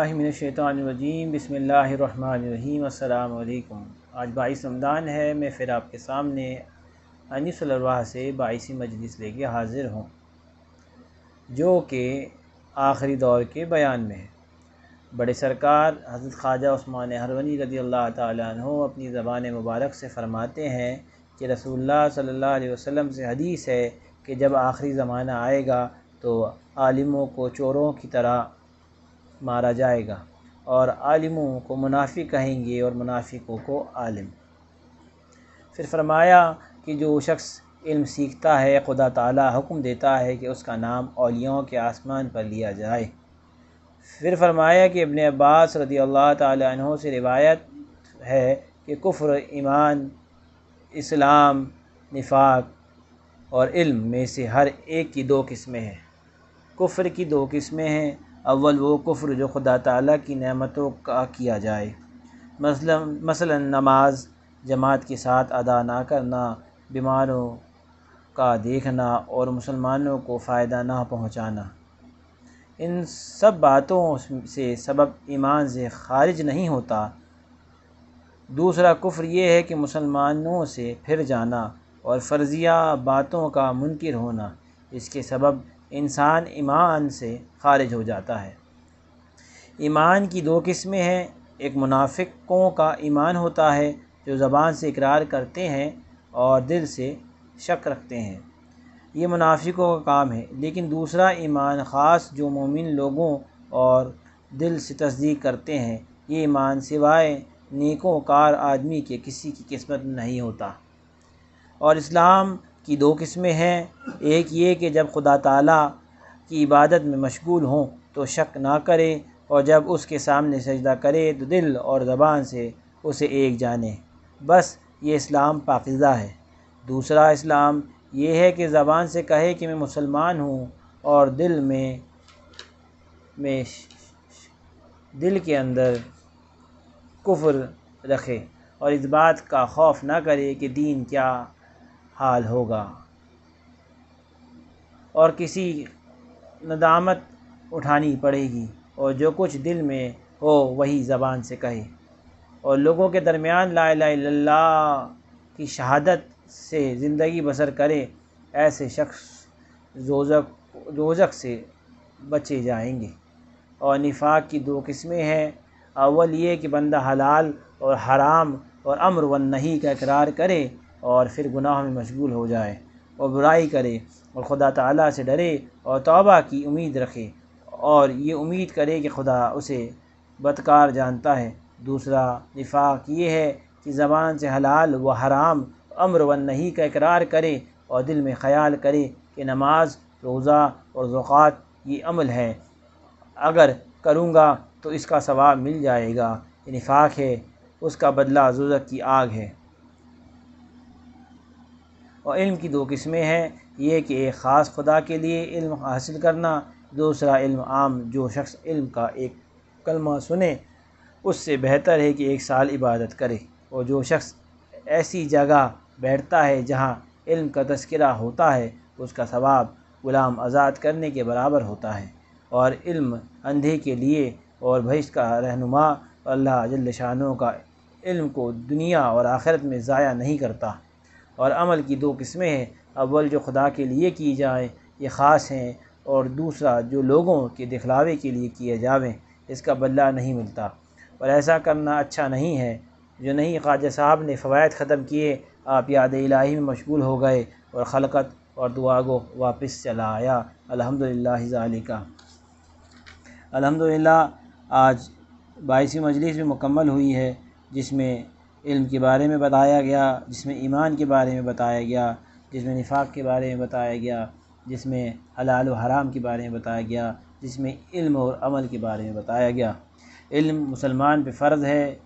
बिस्मिल्लाहिमिनशैतानरजीम बिसमीम अल्लाम आज बाईस रमदान है मैं फिर आपके सामने अनिसलवाह से बाईसी मजलिस लेके हाज़िर हूँ जो कि आखिरी दौर के बयान में है बड़े सरकार हज़रत ख्वाजा उस्मान हरवनी रदी अल्लाह तु अपनी ज़बान मुबारक से फ़रमाते हैं कि रसूलुल्लाह सल्लल्लाहु अलैहि वसल्लम से हदीस है कि जब आखिरी ज़माना आएगा तो आलिमों को चोरों की तरह मारा जाएगा और आलिमों को मुनाफी कहेंगे और मुनाफिकों को आलिम फिर फरमाया कि जो शख्स इल्म सीखता है खुदा ताला हुक्म देता है कि उसका नाम अलियाओं के आसमान पर लिया जाए फिर फरमाया कि अपने अब्बास रदी अल्लाह तहों से रिवायत है कि कुफ्र ईमान इस्लाम निफाक और इल्म में से हर एक की दो किस्में हैं कुफ्र की दो किस्में हैं अव्वल वो कुफ्र जो खुदा ताली की नमतों का किया जाए मसला मसला नमाज जमात के साथ अदा ना करना बीमारों का देखना और मुसलमानों को फ़ायदा ना पहुँचाना इन सब बातों से सबब ईमान से खारिज नहीं होता दूसरा कुफ्र यह है कि मुसलमानों से फिर जाना और फ़र्जिया बातों का मुनकिर होना इसके सबब इंसान ईमान से खारिज हो जाता है ईमान की दो किस्में हैं एक मुनाफिकों का ईमान होता है जो ज़बान से इकरार करते हैं और दिल से शक रखते हैं ये मुनाफिकों का काम है लेकिन दूसरा ईमान ख़ास जो मोमिन लोगों और दिल से तस्दीक करते हैं ये ईमान सिवाए सिवाय कार आदमी के किसी की किस्मत नहीं होता और इस्लाम की दो किस्में हैं एक ये कि जब खुदा ताला की इबादत में मशगूल हों तो शक ना करें और जब उसके सामने सजदा करे तो दिल और ज़बान से उसे एक जाने बस ये इस्लाम पाकिज़ा है दूसरा इस्लाम ये है कि ज़बान से कहे कि मैं मुसलमान हूँ और दिल में में दिल के अंदर कुफ्र रखे और इस बात का खौफ ना करे कि दीन क्या हाल होगा और किसी नदामत उठानी पड़ेगी और जो कुछ दिल में हो वही ज़बान से कहे और लोगों के दरमियान ला ला की शहादत से ज़िंदगी बसर करे ऐसे शख्स जोजक जोजक से बचे जाएंगे और निफाक की दो किस्में हैं अव्वल ये कि बंदा हलाल और हराम और अम्र व नहीं का इकरार करे और फिर गुनाह में मशगूल हो जाए और बुराई करे और खुदा तला से डरे और तौबा की उम्मीद रखे और ये उम्मीद करे कि खुदा उसे बदकार जानता है दूसरा निफाक ये है कि ज़बान से हलाल व हराम अम्र व नहीं का इकरार करे और दिल में ख्याल करे कि नमाज रोज़ा और जुक़ात ये अमल है अगर करूँगा तो इसका सवाब मिल जाएगा ये निफाक है उसका बदला जुजक की आग है और इल्म की दो किस्में हैं ये कि एक ख़ास खुदा के लिए इल्म हासिल करना दूसरा इल्म आम जो शख्स इल्म का एक कलमा सुने उससे बेहतर है कि एक साल इबादत करे और जो शख्स ऐसी जगह बैठता है जहाँ इल्म का तस्करा होता है उसका सवाब ग़ुलाम आज़ाद करने के बराबर होता है और इल्म अंधे के लिए और भविष्य का रहनुमा अल्लाह जल्ल का इल्म को दुनिया और आखिरत में ज़ाया नहीं करता और अमल की दो किस्में हैं अव्वल जो खुदा के लिए की जाएँ ये ख़ास हैं और दूसरा जो लोगों के दिखलावे के लिए किए जावें इसका बदला नहीं मिलता और ऐसा करना अच्छा नहीं है जो नहीं ख्वाजा साहब ने फ़वाद ख़त्म किए आप याद इलाही में मशगूल हो गए और खलकत और दुआ को वापस चला आया अलहमदिल्लाजाली अलहमदिल्ला आज बाईसवीं मजलिस भी मुकम्मल हुई है जिसमें इल्म के बारे में बताया गया जिसमें ईमान के बारे में बताया गया जिसमें निफाक़ के बारे में बताया गया जिसमें हलाल हराम के बारे में बताया गया जिसमें इल्म और अमल के बारे में बताया गया इल्म मुसलमान पे फ़र्ज़ है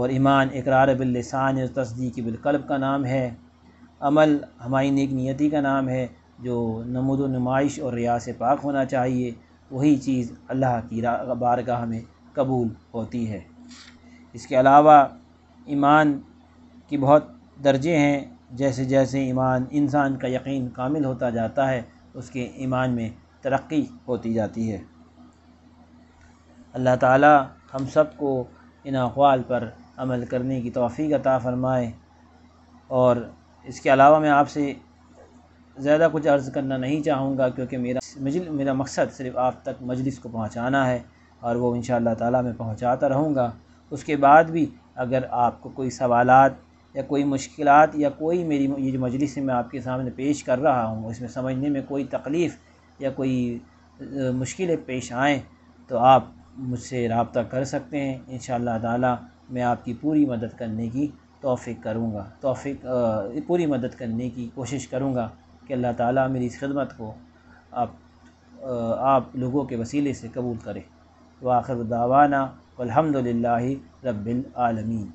और ईमान इकरार बिल्लिसान और तस्दीक बिलकल्ब का नाम है अमल हमारी नेक नियति का नाम है जो नमूद नुमाइश और रिया से पाक होना चाहिए वही चीज़ अल्लाह की बारगाह में कबूल होती है इसके अलावा ईमान की बहुत दर्जे हैं जैसे जैसे ईमान इंसान का यकीन कामिल होता जाता है उसके ईमान में तरक्की होती जाती है अल्लाह ताला हम सब को इन अखवाल पर अमल करने की तोफ़ी अता फ़रमाए और इसके अलावा मैं आपसे ज़्यादा कुछ अर्ज़ करना नहीं चाहूँगा क्योंकि मेरा मजल मेरा मकसद सिर्फ़ आप तक मजलिस को पहुँचाना है और वो इन ताला मैं पहुँचाता रहूँगा उसके बाद भी अगर आपको कोई सवाल या कोई मुश्किल या कोई मेरी ये जो मजलिस मैं आपके सामने पेश कर रहा हूँ इसमें समझने में कोई तकलीफ़ या कोई मुश्किलें पेश आएँ तो आप मुझसे रबता कर सकते हैं इन ताला मैं आपकी पूरी मदद करने की तोफ़ी करूँगा तोफ़ी पूरी मदद करने की कोशिश करूँगा कि अल्लाह ताला मेरी इस खिदमत को आप आप लोगों के वसीले से कबूल करें वाखिर आखिर दावाना अलहमदिल्ला रबालमीन